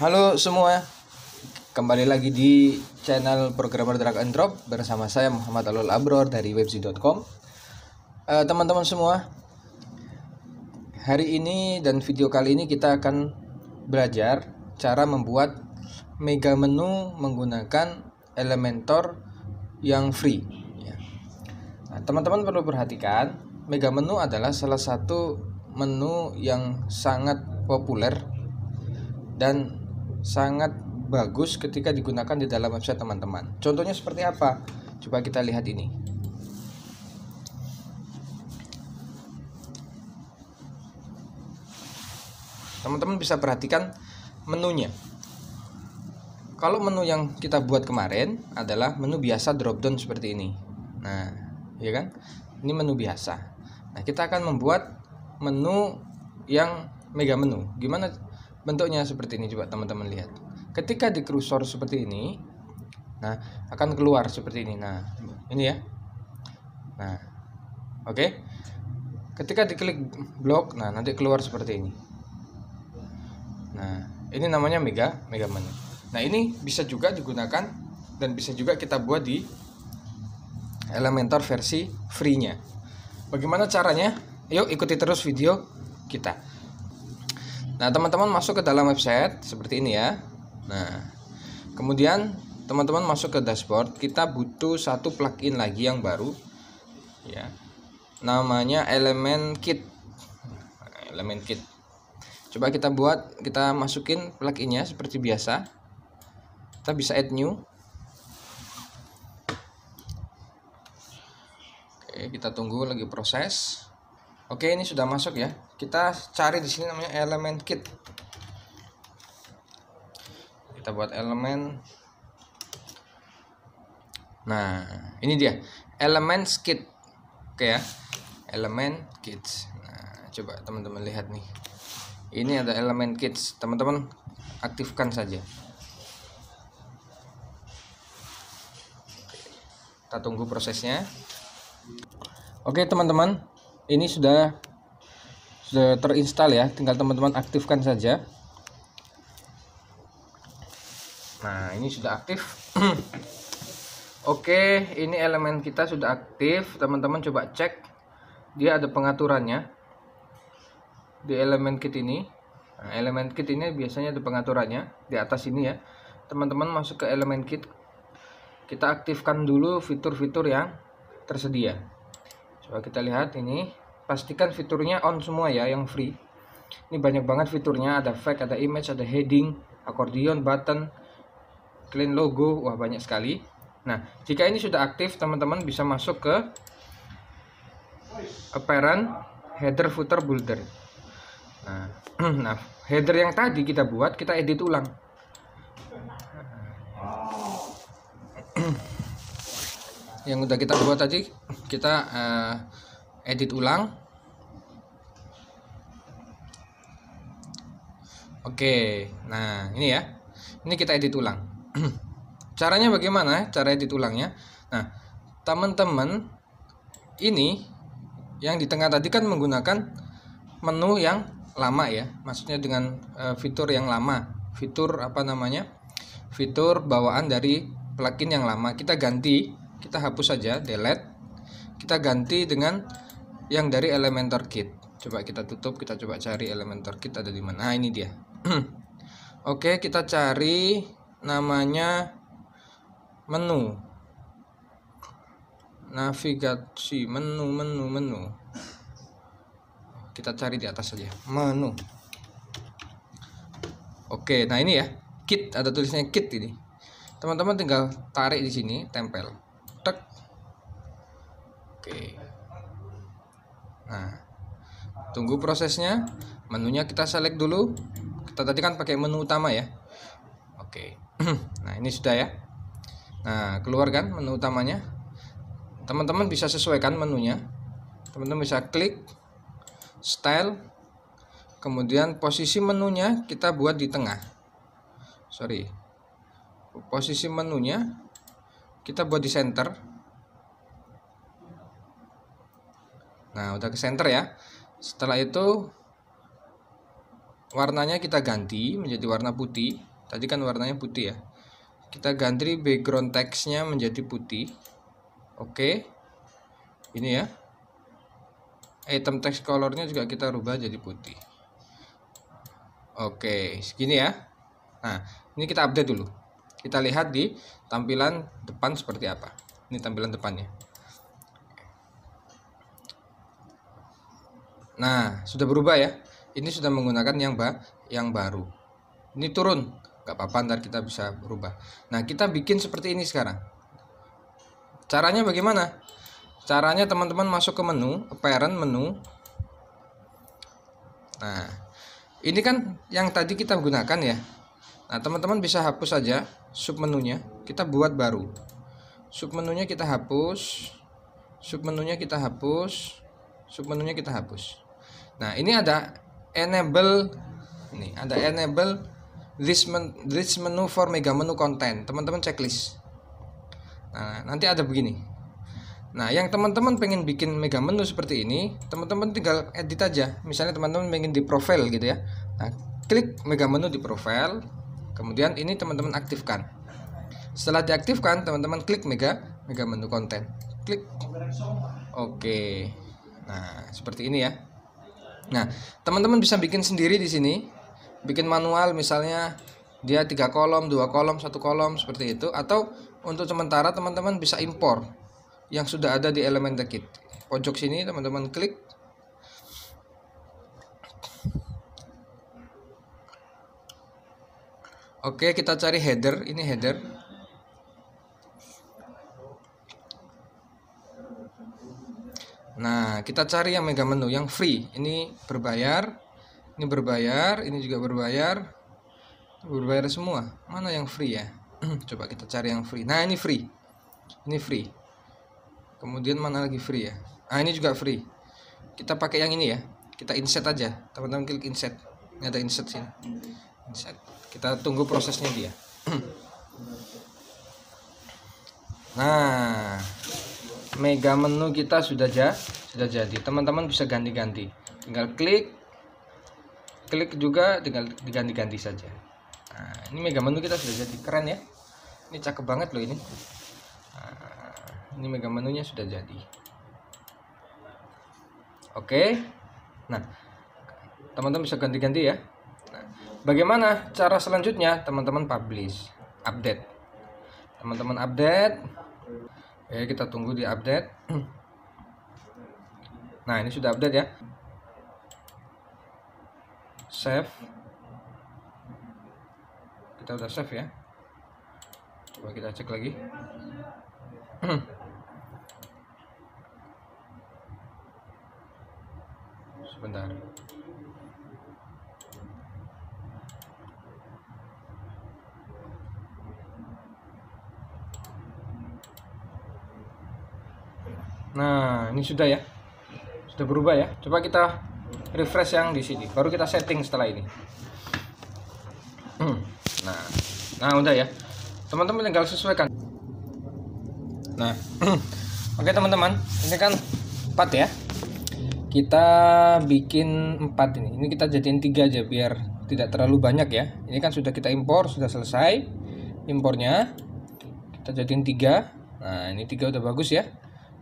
Halo semua, kembali lagi di channel programmer drag and drop bersama saya Muhammad Alul Abror dari webzi.com. Uh, eh, teman-teman semua, hari ini dan video kali ini kita akan belajar cara membuat mega menu menggunakan Elementor yang free. teman ya. nah, teman-teman perlu perhatikan, mega menu adalah salah satu menu yang sangat populer dan sangat bagus ketika digunakan di dalam website teman-teman. Contohnya seperti apa? Coba kita lihat ini. Teman-teman bisa perhatikan menunya. Kalau menu yang kita buat kemarin adalah menu biasa drop down seperti ini. Nah, ya kan? Ini menu biasa. Nah, kita akan membuat menu yang mega menu. Gimana bentuknya seperti ini coba teman-teman lihat ketika di kursor seperti ini nah akan keluar seperti ini nah ini ya nah oke okay. ketika diklik blok nah nanti keluar seperti ini nah ini namanya mega mega menu nah ini bisa juga digunakan dan bisa juga kita buat di Elementor versi free-nya bagaimana caranya yuk ikuti terus video kita Nah, teman-teman masuk ke dalam website seperti ini ya. Nah, kemudian teman-teman masuk ke dashboard, kita butuh satu plugin lagi yang baru ya. Namanya Element Kit. Element Kit. Coba kita buat, kita masukin pluginnya seperti biasa. Kita bisa add new. Oke, kita tunggu lagi proses. Oke, ini sudah masuk ya. Kita cari di sini namanya elemen kit. Kita buat elemen. Nah, ini dia. Elemen kit. Oke ya. Elemen kit. Nah, coba teman-teman lihat nih. Ini ada elemen kit. Teman-teman aktifkan saja. Kita tunggu prosesnya. Oke, teman-teman ini sudah sudah terinstall ya tinggal teman-teman aktifkan saja nah ini sudah aktif oke ini elemen kita sudah aktif teman-teman coba cek dia ada pengaturannya di elemen kit ini nah, elemen kit ini biasanya ada pengaturannya di atas ini ya teman-teman masuk ke elemen kit kita aktifkan dulu fitur-fitur yang tersedia coba kita lihat ini pastikan fiturnya on semua ya yang free ini banyak banget fiturnya ada fake ada image ada heading akordeon button clean logo wah banyak sekali nah jika ini sudah aktif teman-teman bisa masuk ke apparent header footer builder nah, nah header yang tadi kita buat kita edit ulang yang udah kita buat tadi kita uh, edit ulang Oke, nah ini ya, ini kita edit ulang. Caranya bagaimana? Cara edit ulangnya? Nah, teman-teman, ini yang di tengah tadi kan menggunakan menu yang lama ya, maksudnya dengan e, fitur yang lama, fitur apa namanya, fitur bawaan dari plugin yang lama. Kita ganti kita hapus saja delete kita ganti dengan yang dari Elementor Kit coba kita tutup kita coba cari Elementor Kit ada di mana nah, ini dia oke kita cari namanya menu navigasi menu menu menu kita cari di atas saja menu oke nah ini ya kit ada tulisnya kit ini teman-teman tinggal tarik di sini tempel tek oke nah tunggu prosesnya menunya kita select dulu kita tadi kan pakai menu utama ya oke nah ini sudah ya nah keluarkan menu utamanya teman-teman bisa sesuaikan menunya teman-teman bisa klik style kemudian posisi menunya kita buat di tengah sorry posisi menunya kita buat di center nah udah ke center ya setelah itu warnanya kita ganti menjadi warna putih tadi kan warnanya putih ya kita ganti background textnya menjadi putih oke ini ya item text colornya juga kita rubah jadi putih oke segini ya nah ini kita update dulu kita lihat di tampilan depan seperti apa ini tampilan depannya nah sudah berubah ya ini sudah menggunakan yang ba yang baru ini turun nggak apa-apa ntar kita bisa berubah nah kita bikin seperti ini sekarang caranya bagaimana caranya teman-teman masuk ke menu parent menu nah ini kan yang tadi kita gunakan ya nah teman-teman bisa hapus saja submenunya kita buat baru submenunya kita hapus submenunya kita hapus submenunya kita hapus nah ini ada enable ini ada enable this, men, this menu for mega menu content teman-teman checklist nah nanti ada begini nah yang teman-teman pengen bikin mega menu seperti ini teman-teman tinggal edit aja misalnya teman-teman pengen di profile gitu ya nah klik mega menu di profile kemudian ini teman-teman aktifkan setelah diaktifkan, teman-teman klik mega, mega menu konten. Klik. Oke. Nah, seperti ini ya. Nah, teman-teman bisa bikin sendiri di sini. Bikin manual misalnya dia tiga kolom, dua kolom, satu kolom seperti itu atau untuk sementara teman-teman bisa impor yang sudah ada di elemen Kit. Pojok sini teman-teman klik Oke, kita cari header. Ini header. Nah, kita cari yang mega menu yang free. Ini berbayar, ini berbayar, ini juga berbayar. Berbayar semua. Mana yang free ya? Coba kita cari yang free. Nah, ini free. Ini free. Kemudian mana lagi free ya? Ah, ini juga free. Kita pakai yang ini ya. Kita insert aja. Teman-teman klik insert Ini ada insert sini. Insert. Kita tunggu prosesnya dia. nah, mega menu kita sudah ja, sudah jadi teman-teman bisa ganti-ganti tinggal klik klik juga tinggal diganti-ganti saja nah, ini mega menu kita sudah jadi keren ya ini cakep banget loh ini nah, ini mega menunya sudah jadi oke nah teman-teman bisa ganti-ganti ya nah, bagaimana cara selanjutnya teman-teman publish update teman-teman update Oke, kita tunggu di update nah ini sudah update ya save kita udah save ya coba kita cek lagi sebentar Nah, ini sudah ya. Sudah berubah ya. Coba kita refresh yang di sini. Baru kita setting setelah ini. Hmm, nah, nah udah ya. Teman-teman tinggal sesuaikan. Nah, oke teman-teman, ini kan 4 ya. Kita bikin 4 ini. Ini kita jadiin tiga aja biar tidak terlalu banyak ya. Ini kan sudah kita impor, sudah selesai impornya. Kita jadiin tiga Nah, ini tiga udah bagus ya.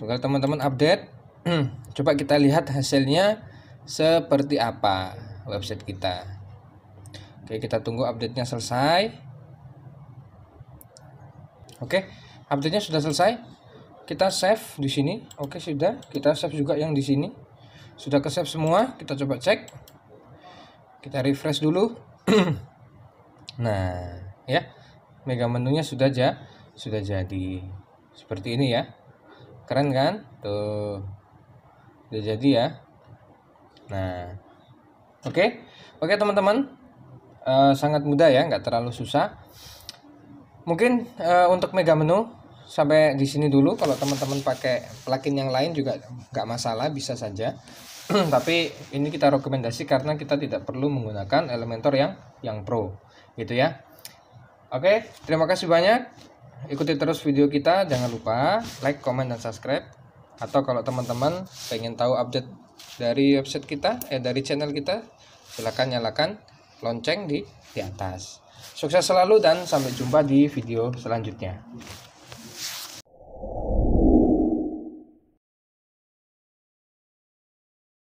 Tuh, kalau teman-teman update, hmm, coba kita lihat hasilnya seperti apa website kita. Oke, kita tunggu update-nya selesai. Oke, update-nya sudah selesai. Kita save di sini. Oke, sudah. Kita save juga yang di sini. Sudah ke-save semua. Kita coba cek. Kita refresh dulu. nah, ya. Mega menunya sudah ja sudah jadi. Seperti ini ya keren kan tuh udah jadi ya nah oke okay. oke okay, teman-teman uh, sangat mudah ya nggak terlalu susah mungkin uh, untuk mega menu sampai di sini dulu kalau teman-teman pakai plugin yang lain juga nggak masalah bisa saja tapi ini kita rekomendasi karena kita tidak perlu menggunakan Elementor yang yang pro gitu ya oke terima kasih banyak ikuti terus video kita, jangan lupa like, comment, dan subscribe. Atau kalau teman-teman pengen tahu update dari website kita, eh dari channel kita, silahkan nyalakan lonceng di di atas. Sukses selalu dan sampai jumpa di video selanjutnya.